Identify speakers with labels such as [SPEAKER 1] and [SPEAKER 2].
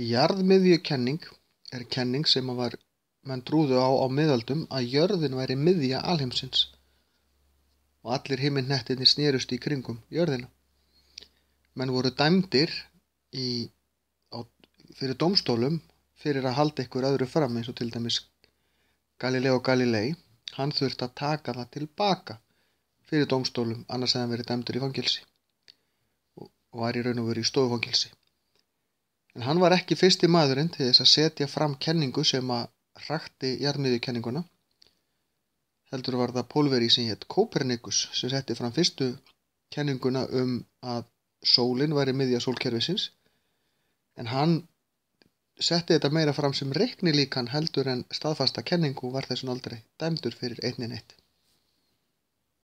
[SPEAKER 1] Jarðmiðjukenning er kenning sem var menn trúðu á á miðaldum að jörðin væri miðja alheimsins og allir himminnettinni snýrust í kringum jörðina. Menn voru dæmdir í, á, fyrir domstólum fyrir að halda ykkur öðru fram eins og til dæmis Galilei og Galilei. Hann þurfti að taka það tilbaka fyrir domstólum annars hefði hann verið dæmdur í fangilsi og var í raun og verið í stofangilsi. En hann var ekki fyrsti maðurinn til þess að setja fram kenningu sem að rakti jarmiðukenninguna. Heldur var það Pólveri sem hétt Kopernikus sem setti fram fyrstu kenninguna um að sólinn væri miðja sólkerfisins. En hann setti þetta meira fram sem reiknilíkan heldur en staðfasta kenningu var þessum aldrei dæmdur fyrir einnin eitt.